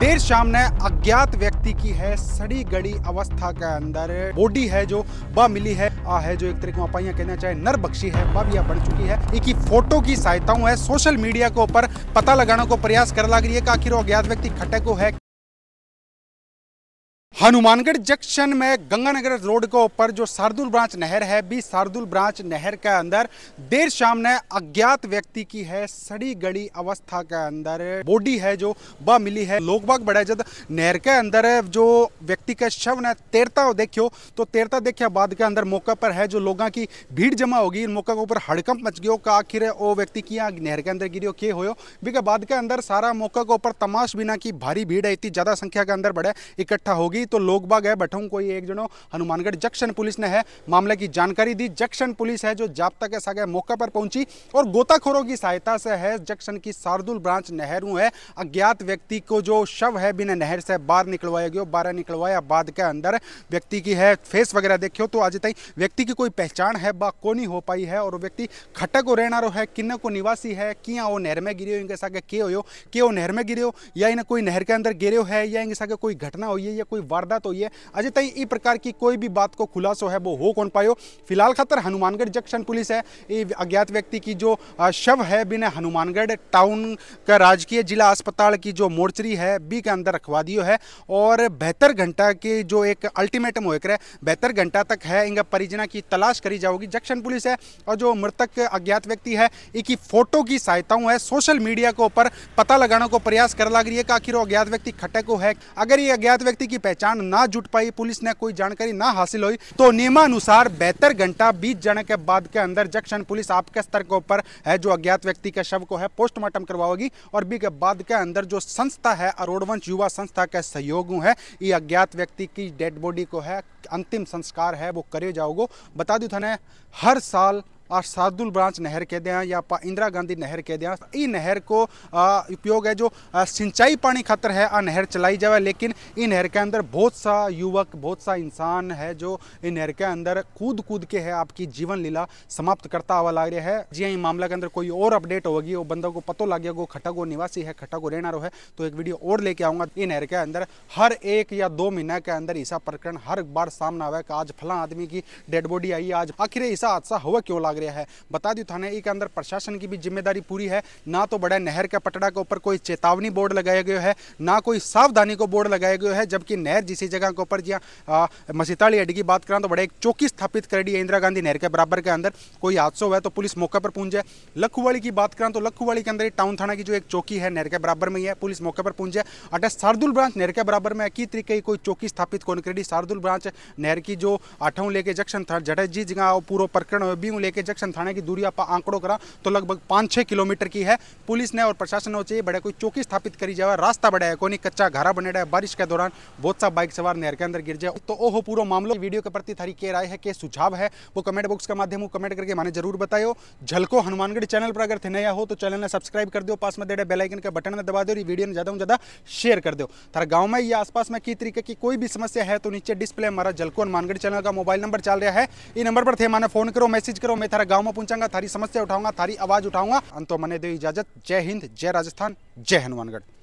देर शाम ने अज्ञात व्यक्ति की है सड़ी गड़ी अवस्था के अंदर बॉडी है जो ब मिली है आ है जो एक तरीके में अपाइया कहना चाहे नर बख्शी है यह बन चुकी है एक ही फोटो की सहायता है सोशल मीडिया के ऊपर पता लगाने को प्रयास कर लग रही है कि आखिर वो अज्ञात व्यक्ति खटे को है हनुमानगढ़ जंक्शन में गंगानगर रोड के ऊपर जो शार्दुल ब्रांच नहर है भी शार्दुल ब्रांच नहर के अंदर देर शाम ने अज्ञात व्यक्ति की है सड़ी गड़ी अवस्था के अंदर बॉडी है जो बा मिली है लोग बाग बड़ा जब नहर के अंदर जो व्यक्ति का शव ने तैरता देखियो तो तैरता देखे बाद के अंदर मौका पर है जो लोगों की भीड़ जमा होगी मौका के ऊपर हड़कंप मच गयो का आखिर वो व्यक्ति की नहर के अंदर हो के हो बाद के अंदर सारा मौका के ऊपर तमाश बिना की भारी भीड़ है इतनी ज़्यादा संख्या के अंदर बड़े इकट्ठा होगी दी तो लोग बाग है बैठों को एक जनो हनुमानगढ़ जंक्शन पुलिस ने है मामले की जानकारी दी जंक्शन पुलिस है जो जाप्ता के सागे मौके पर पहुंची और गोताखोरों की सहायता से है जंक्शन की शार्दुल ब्रांच नहरू है अज्ञात व्यक्ति को जो शव है बिना नहर से बाहर निकलवाया गया बारह निकलवाया बाद के अंदर व्यक्ति की है फेस वगैरह देखियो तो आज तक व्यक्ति की कोई पहचान है बा को हो पाई है और व्यक्ति खटक को रहना है किन्न को निवासी है किया वो नहर में गिरे हो इनके सागे के हो के वो नहर में गिरे हो या इन्हें कोई नहर के अंदर गिरे हो है या इनके सागे कोई घटना हुई है या कोई वारदात हुई है अजय तई इस प्रकार की कोई भी बात को खुलासो है वो हो कौन पायो फिलहाल खतर हनुमानगढ़ जंक्शन पुलिस है ये अज्ञात व्यक्ति की जो शव है बिना हनुमानगढ़ टाउन का राजकीय जिला अस्पताल की जो मोर्चरी है बी के अंदर रखवा दियो है और बेहतर घंटा के जो एक अल्टीमेटम होकर बेहतर घंटा तक है इनका परिजना की तलाश करी जाओगी जंक्शन पुलिस है और जो मृतक अज्ञात व्यक्ति है इनकी फोटो की सहायताओं है सोशल मीडिया के ऊपर पता लगाने को प्रयास कर लग रही है कि आखिर अज्ञात व्यक्ति खटक है अगर ये अज्ञात व्यक्ति की पहचान पहचान ना जुट पाई पुलिस ने कोई जानकारी ना हासिल हुई तो नियमानुसार बेहतर घंटा बीत जाने के बाद के अंदर जक्शन पुलिस आपके स्तर के ऊपर है जो अज्ञात व्यक्ति के शव को है पोस्टमार्टम करवाओगी और बी के बाद के अंदर जो संस्था है अरोड़वंश युवा संस्था के सहयोग है ये अज्ञात व्यक्ति की डेड बॉडी को है अंतिम संस्कार है वो करे जाओगे बता दू थाने हर साल शार्दुल ब्रांच नहर कह दें या इंदिरा गांधी नहर कह दें ये नहर को उपयोग है जो सिंचाई पानी खातर है आ नहर चलाई जाए लेकिन इन नहर के अंदर बहुत सा युवक बहुत सा इंसान है जो इन नहर के अंदर कूद कूद के है आपकी जीवन लीला समाप्त करता हुआ लग रहा है जी हाँ मामला के अंदर कोई और अपडेट होगी वो बंदा को पता लग गया वो वो निवासी है वो रहना है तो एक वीडियो और लेके आऊँगा इन नहर के अंदर हर एक या दो महीना के अंदर ऐसा प्रकरण हर बार सामना आवा है कि आज फला आदमी की डेड बॉडी आई आज आखिर ऐसा हादसा हुआ क्यों लग गया है बता दू थाना ई के अंदर प्रशासन की भी जिम्मेदारी पूरी है ना तो बड़ा नहर के पटड़ा के ऊपर कोई चेतावनी बोर्ड लगाया गया है ना कोई सावधानी को बोर्ड लगाया गया है जबकि नहर जिस जगह के ऊपर जहाँ मसीताली अड्डी की बात करें तो बड़ा एक चौकी स्थापित कर दी इंदिरा गांधी नहर के बराबर के अंदर कोई हादसा हुआ है तो पुलिस मौके पर पहुंच जाए लखुवाड़ी की बात करें तो लखूवाड़ी के अंदर टाउन थाना की जो एक चौकी है नहर के बराबर में ही है पुलिस मौके पर पहुंच जाए अटै शार्दुल ब्रांच नहर के बराबर में की तरीके की कोई चौकी स्थापित कौन करेडी शार्दुल ब्रांच नहर की जो आठों लेके जक्शन था जटे जी जगह पूरा प्रकरण बी लेके जंक्शन थाने की दूरी आप आंकड़ों करा तो लगभग पाँच छः किलोमीटर की है पुलिस ने और प्रशासन ने चाहिए बड़ा कोई चौकी स्थापित करी जाए रास्ता बढ़ाया है कोई कच्चा घरा बने है बारिश के दौरान बहुत सा बाइक सवार नहर के अंदर गिर जाए तो ओहो पूरा मामलो वीडियो के प्रति थारी के राय है के सुझाव है वो कमेंट बॉक्स के माध्यम कमेंट करके माने जरूर बताओ झलको हनुमानगढ़ चैनल पर अगर थे नया हो तो चैनल ने सब्सक्राइब कर दो पास में दे बेलाइकन के बटन में दबा दो वीडियो ने ज़्यादा ज़्यादा शेयर कर दो थारा गाँव में या आसपास में की तरीके की कोई भी समस्या है तो नीचे डिस्प्ले हमारा जलको हनुमानगढ़ चैनल का मोबाइल नंबर चल रहा है इस नंबर पर थे माने फोन करो मैसेज करो मैं थारा गाँव में पहुंचाऊंगा थारी समस्या उठाऊंगा थारी आवाज उठाऊंगा अंतो मने दे इजाजत जय हिंद जय राजस्थान जय हनुमानगढ़